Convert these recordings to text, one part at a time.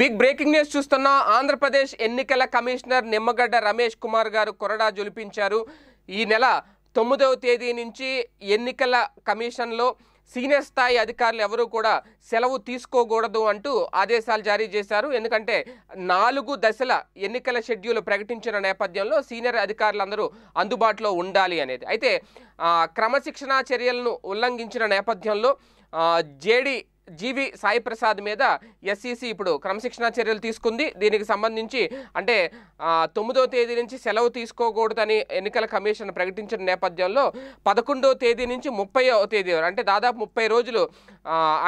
big breaking news చూస్తున్న ఆంధ్రప్రదేశ్ ఎన్నికల commissioner Nimmagadda Ramesh Kumar గారు కొరడా జొలిపించారు ఈ నెల తొమ్మిదవ తేదీ నుంచి ఎన్నికల కమిషన్లో సీనియర్ స్థాయి అధికారులు ఎవరూ కూడా సెలవు తీసుకోకూడదు అంటూ ఆదేశాలు జారీ చేశారు ఎందుకంటే నాలుగు దశల ఎన్నికల షెడ్యూల్ ప్రకటించిన నేపథ్యంలో సీనియర్ అధికారులందరూ అందుబాటులో ఉండాలి అనేది అయితే క్రమశిక్షణా చర్యలను ఉల్లంఘించిన నేపథ్యంలో జేడీ జీవి సాయి ప్రసాద్ మీద ఎస్ఈసి ఇప్పుడు క్రమశిక్షణా చర్యలు తీసుకుంది దీనికి సంబంధించి అంటే తొమ్మిదో తేదీ నుంచి సెలవు తీసుకోకూడదని ఎన్నికల కమిషన్ ప్రకటించిన నేపథ్యంలో పదకొండో తేదీ నుంచి ముప్పైవ తేదీ అంటే దాదాపు ముప్పై రోజులు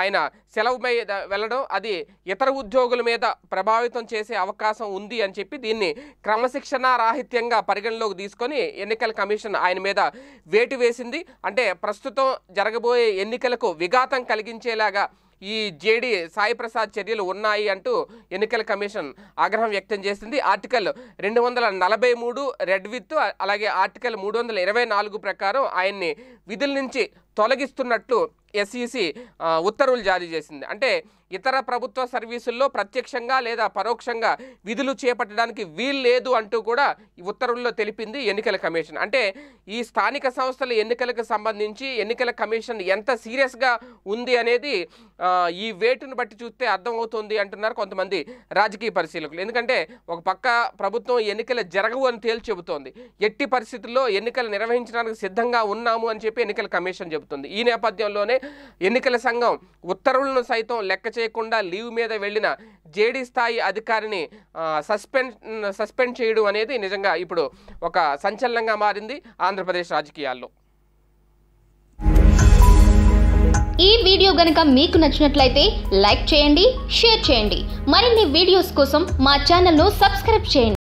ఆయన సెలవు మీద వెళ్ళడం అది ఇతర ఉద్యోగుల మీద ప్రభావితం చేసే అవకాశం ఉంది అని చెప్పి దీన్ని క్రమశిక్షణా రాహిత్యంగా పరిగణలోకి తీసుకొని ఎన్నికల కమిషన్ ఆయన మీద వేటు వేసింది అంటే ప్రస్తుతం జరగబోయే ఎన్నికలకు విఘాతం కలిగించేలాగా ఈ జేడీ సాయి ప్రసాద్ చర్యలు ఉన్నాయి అంటూ ఎన్నికల కమిషన్ ఆగ్రహం వ్యక్తం చేసింది ఆర్టికల్ రెండు వందల నలభై మూడు రెడ్ విత్ అలాగే ఆర్టికల్ మూడు వందల ఇరవై నాలుగు ప్రకారం ఆయన్ని విధుల నుంచి తొలగిస్తున్నట్లు ఎస్ఈసి ఉత్తర్వులు జారీ చేసింది అంటే ఇతర ప్రభుత్వ సర్వీసుల్లో ప్రత్యక్షంగా లేదా పరోక్షంగా విధులు చేపట్టడానికి వీలు లేదు అంటూ కూడా ఉత్తర్వుల్లో తెలిపింది ఎన్నికల కమిషన్ అంటే ఈ స్థానిక సంస్థల ఎన్నికలకు సంబంధించి ఎన్నికల కమిషన్ ఎంత సీరియస్గా ఉంది అనేది ఈ వేటును బట్టి చూస్తే అర్థమవుతుంది అంటున్నారు కొంతమంది రాజకీయ పరిశీలకులు ఎందుకంటే ఒక పక్క ప్రభుత్వం ఎన్నికలు జరగవు అని తేల్చి చెబుతోంది ఎట్టి పరిస్థితుల్లో ఎన్నికలు నిర్వహించడానికి సిద్ధంగా ఉన్నాము అని చెప్పి ఎన్నికల కమిషన్ చెబుతుంది ఈ నేపథ్యంలోనే ఎన్నికల సంఘం ఉత్తర్వులను సైతం లెక్క చేయకుండా లీవ్ మీద వెళ్ళిన జేడీ స్థాయి అధికారిని సస్పెండ్ సస్పెండ్ చేయడం అనేది నిజంగా ఇప్పుడు ఒక సంచలనంగా మారింది ఆంధ్రప్రదేశ్ రాజకీయాల్లో ఈ వీడియో గనుక మీకు నచ్చినట్లయితే లైక్ చేయండి షేర్ చేయండి మరిన్ని వీడియోస్ కోసం మా ఛానల్ను సబ్స్క్రైబ్ చేయండి